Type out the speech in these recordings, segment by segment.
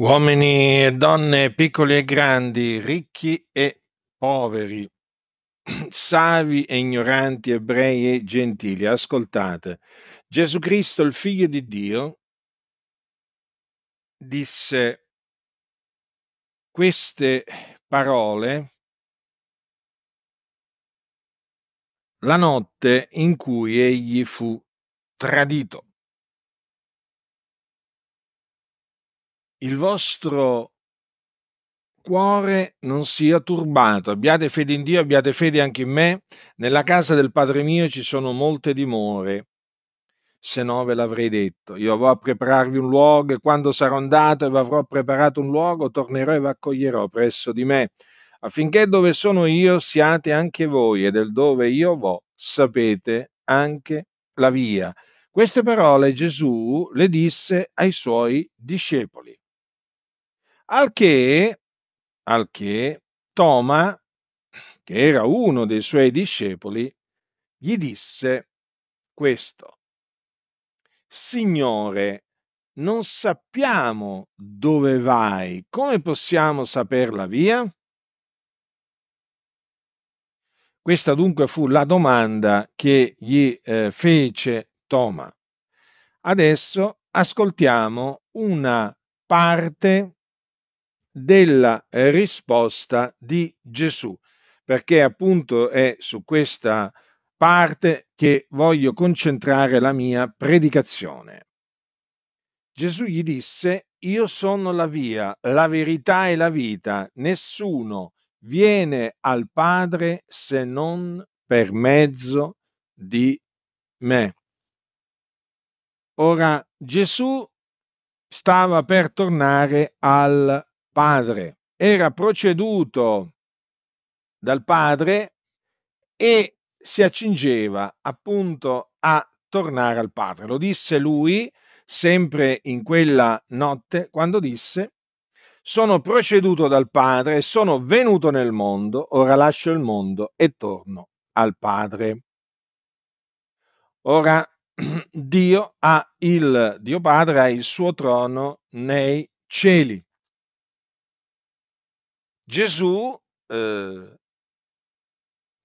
Uomini e donne, piccoli e grandi, ricchi e poveri, savi e ignoranti, ebrei e gentili, ascoltate. Gesù Cristo, il figlio di Dio, disse queste parole la notte in cui egli fu tradito. il vostro cuore non sia turbato, abbiate fede in Dio, abbiate fede anche in me, nella casa del Padre mio ci sono molte dimore, se no ve l'avrei detto, io vado a prepararvi un luogo e quando sarò andato e vi avrò preparato un luogo, tornerò e vi accoglierò presso di me, affinché dove sono io siate anche voi e del dove io vo sapete anche la via. Queste parole Gesù le disse ai suoi discepoli. Al che, al che Toma, che era uno dei suoi discepoli, gli disse questo, Signore, non sappiamo dove vai, come possiamo saper la via? Questa dunque fu la domanda che gli eh, fece Toma. Adesso ascoltiamo una parte della eh, risposta di Gesù, perché appunto è su questa parte che voglio concentrare la mia predicazione. Gesù gli disse, io sono la via, la verità e la vita, nessuno viene al Padre se non per mezzo di me. Ora Gesù stava per tornare al padre, era proceduto dal padre e si accingeva appunto a tornare al padre. Lo disse lui sempre in quella notte quando disse sono proceduto dal Padre, sono venuto nel mondo, ora lascio il mondo e torno al Padre. Ora Dio, ha il, Dio Padre ha il suo trono nei cieli. Gesù eh,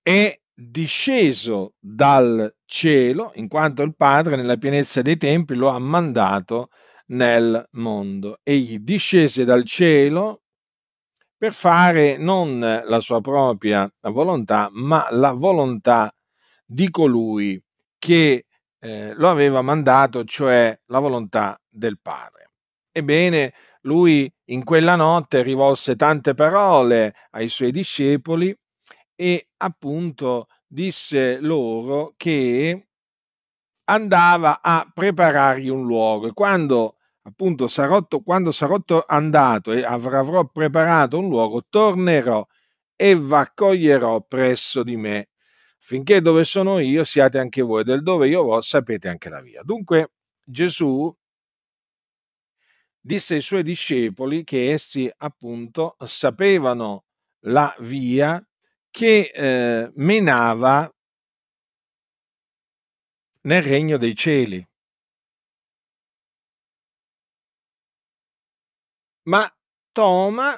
è disceso dal cielo, in quanto il Padre nella pienezza dei tempi lo ha mandato nel mondo. Egli discese dal cielo per fare non la sua propria volontà, ma la volontà di colui che eh, lo aveva mandato, cioè la volontà del Padre. Ebbene, lui in quella notte rivolse tante parole ai suoi discepoli e appunto disse loro che andava a preparargli un luogo e quando appunto sarò, quando sarò andato e avrò preparato un luogo tornerò e v'accoglierò presso di me finché dove sono io siate anche voi del dove io vo sapete anche la via dunque Gesù disse ai suoi discepoli che essi appunto sapevano la via che eh, menava nel regno dei cieli. Ma Toma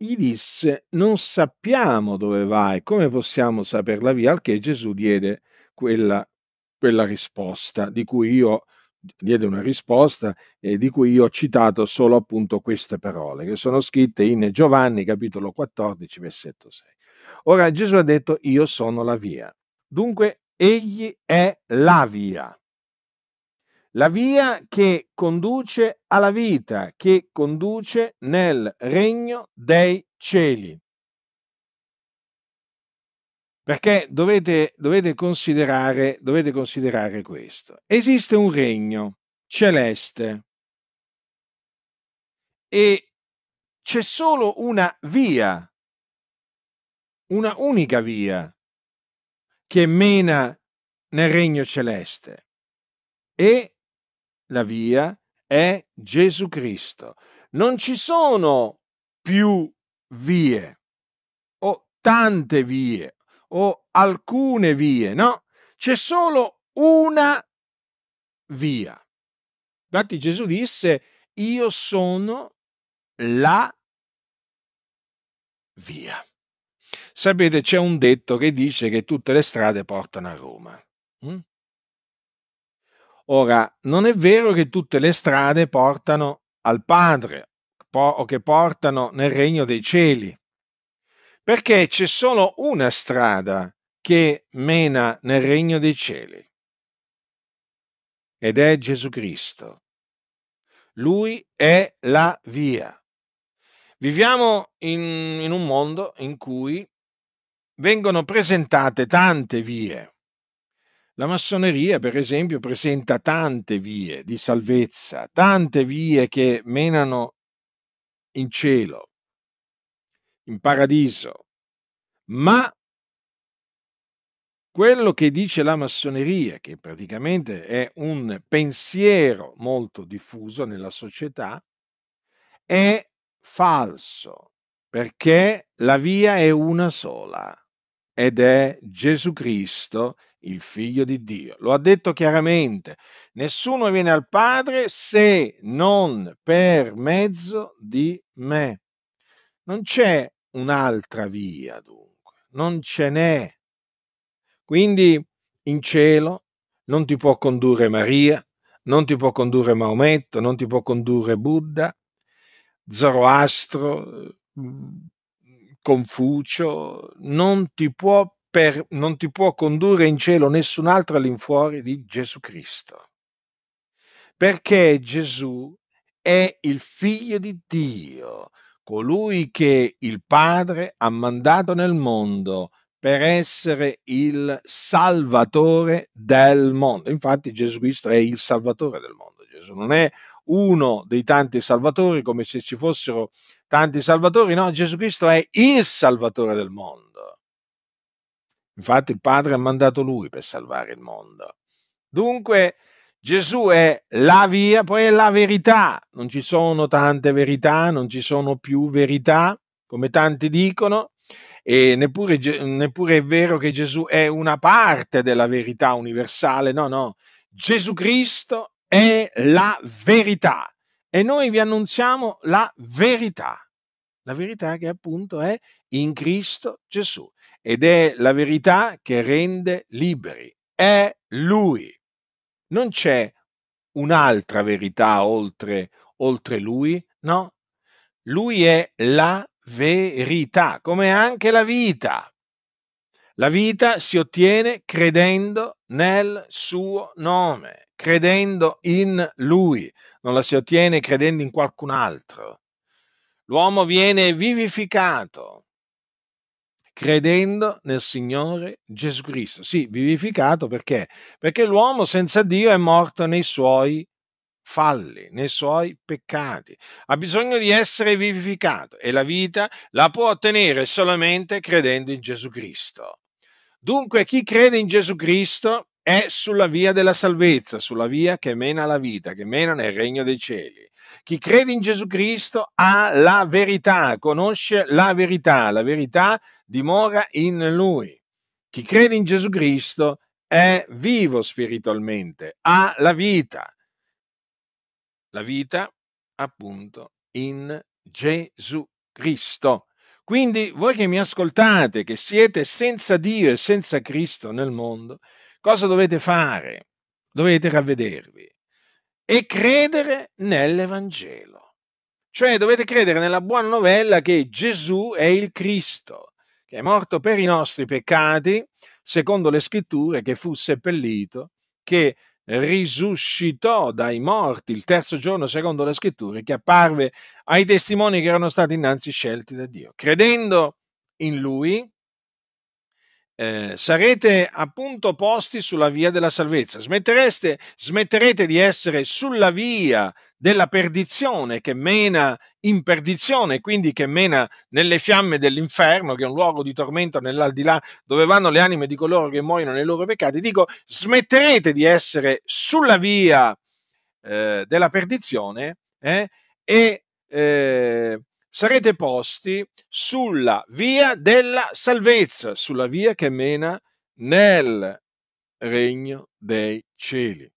gli disse, non sappiamo dove vai, come possiamo saperla via? Al che Gesù diede quella, quella risposta di cui io diede una risposta eh, di cui io ho citato solo appunto queste parole che sono scritte in Giovanni capitolo 14 versetto 6. Ora Gesù ha detto io sono la via. Dunque egli è la via. La via che conduce alla vita, che conduce nel regno dei cieli. Perché dovete, dovete, considerare, dovete considerare questo. Esiste un regno celeste e c'è solo una via, una unica via che mena nel regno celeste e la via è Gesù Cristo. Non ci sono più vie o tante vie o alcune vie, no? C'è solo una via. Infatti Gesù disse, io sono la via. Sapete, c'è un detto che dice che tutte le strade portano a Roma. Mm? Ora, non è vero che tutte le strade portano al Padre o che portano nel regno dei cieli perché c'è solo una strada che mena nel regno dei cieli ed è Gesù Cristo. Lui è la via. Viviamo in, in, un mondo in cui vengono presentate tante vie. La massoneria, per esempio, presenta tante vie di salvezza, tante vie che menano in cielo in paradiso. Ma quello che dice la massoneria, che praticamente è un pensiero molto diffuso nella società, è falso, perché la via è una sola ed è Gesù Cristo, il figlio di Dio. Lo ha detto chiaramente, nessuno viene al Padre se non per mezzo di me. Non c'è un'altra via, dunque, non ce n'è. Quindi in cielo non ti può condurre Maria, non ti può condurre Maometto, non ti può condurre Buddha, Zoroastro, eh, Confucio, non ti può, per, non ti può condurre in cielo nessun altro all'infuori di Gesù Cristo. Perché Gesù è il figlio di Dio, colui che il Padre ha mandato nel mondo per essere il salvatore del mondo. Infatti Gesù Cristo è il salvatore del mondo. Gesù non è uno dei tanti salvatori come se ci fossero tanti salvatori, no, Gesù Cristo è il salvatore del mondo. Infatti il Padre ha mandato lui per salvare il mondo. Dunque Gesù è la via, poi è la verità. Non ci sono tante verità, non ci sono più verità, come tanti dicono, e neppure, neppure è vero che Gesù è una parte della verità universale. No, no. Gesù Cristo è la verità e noi vi annunziamo la verità. La verità che appunto è in Cristo Gesù ed è la verità che rende liberi. È Lui non c'è un'altra verità oltre, oltre lui, no? Lui è la verità, come anche la vita. La vita si ottiene credendo nel suo nome, credendo in lui, non la si ottiene credendo in qualcun altro. L'uomo viene vivificato, credendo nel Signore Gesù Cristo. Sì, vivificato perché? Perché l'uomo senza Dio è morto nei suoi falli, nei suoi peccati. Ha bisogno di essere vivificato e la vita la può ottenere solamente credendo in Gesù Cristo. Dunque chi crede in Gesù Cristo è sulla via della salvezza, sulla via che mena alla vita, che mena nel regno dei cieli. Chi crede in Gesù Cristo ha la verità, conosce la verità, la verità dimora in lui. Chi crede in Gesù Cristo è vivo spiritualmente, ha la vita. La vita appunto in Gesù Cristo. Quindi voi che mi ascoltate, che siete senza Dio e senza Cristo nel mondo, Cosa dovete fare? Dovete ravvedervi e credere nell'Evangelo. Cioè dovete credere nella buona novella che Gesù è il Cristo, che è morto per i nostri peccati, secondo le scritture, che fu seppellito, che risuscitò dai morti il terzo giorno secondo le scritture, che apparve ai testimoni che erano stati innanzi scelti da Dio. Credendo in lui, eh, sarete appunto posti sulla via della salvezza, smetterete di essere sulla via della perdizione che mena in perdizione, quindi che mena nelle fiamme dell'inferno, che è un luogo di tormento nell'aldilà dove vanno le anime di coloro che muoiono nei loro peccati. Dico, smetterete di essere sulla via eh, della perdizione eh, e eh, sarete posti sulla via della salvezza, sulla via che mena nel regno dei cieli.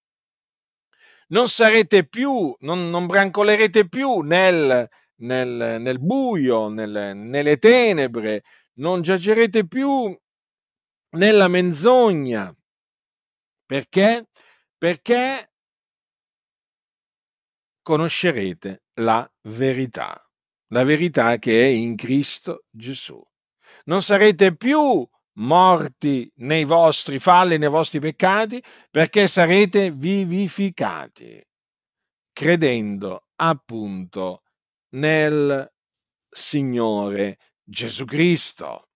Non sarete più, non, non brancolerete più nel, nel, nel buio, nel, nelle tenebre, non giacerete più nella menzogna. Perché? Perché conoscerete la verità la verità che è in Cristo Gesù. Non sarete più morti nei vostri falli, nei vostri peccati, perché sarete vivificati, credendo appunto nel Signore Gesù Cristo.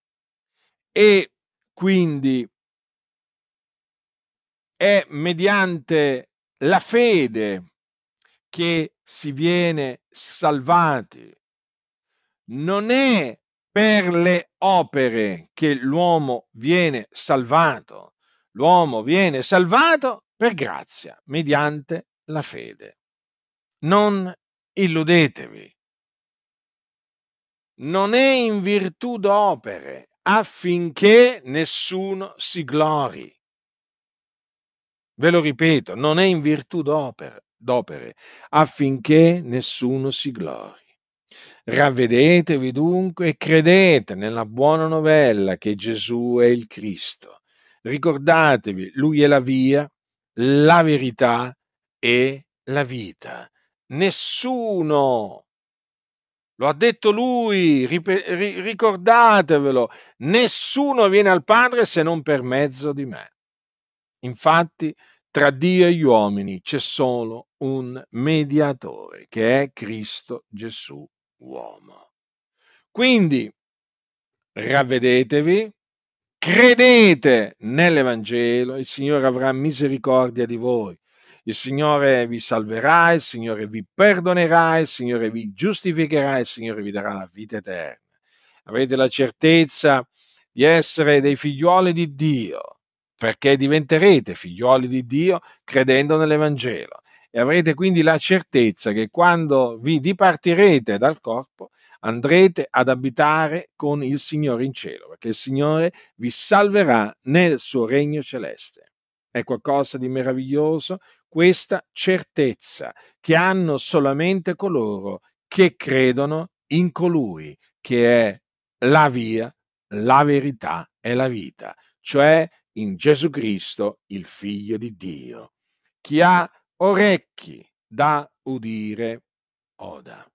E quindi è mediante la fede che si viene salvati non è per le opere che l'uomo viene salvato. L'uomo viene salvato per grazia, mediante la fede. Non illudetevi. Non è in virtù d'opere affinché nessuno si glori. Ve lo ripeto, non è in virtù d'opere, d'opere affinché nessuno si glori. Ravvedetevi dunque e credete nella buona novella che Gesù è il Cristo. Ricordatevi, Lui è la via, la verità e la vita. Nessuno, lo ha detto Lui, ricordatevelo, nessuno viene al Padre se non per mezzo di me. Infatti, tra Dio e gli uomini c'è solo un mediatore, che è Cristo Gesù, uomo. Quindi ravvedetevi, credete nell'Evangelo, il Signore avrà misericordia di voi. Il Signore vi salverà, il Signore vi perdonerà, il Signore vi giustificherà, il Signore vi darà la vita eterna. Avrete la certezza di essere dei figlioli di Dio, perché diventerete figlioli di Dio credendo nell'Evangelo e avrete quindi la certezza che quando vi dipartirete dal corpo andrete ad abitare con il Signore in cielo, perché il Signore vi salverà nel suo regno celeste. È qualcosa di meraviglioso questa certezza che hanno solamente coloro che credono in colui che è la via, la verità e la vita, cioè in Gesù Cristo, il Figlio di Dio. Chi ha orecchi da udire oda.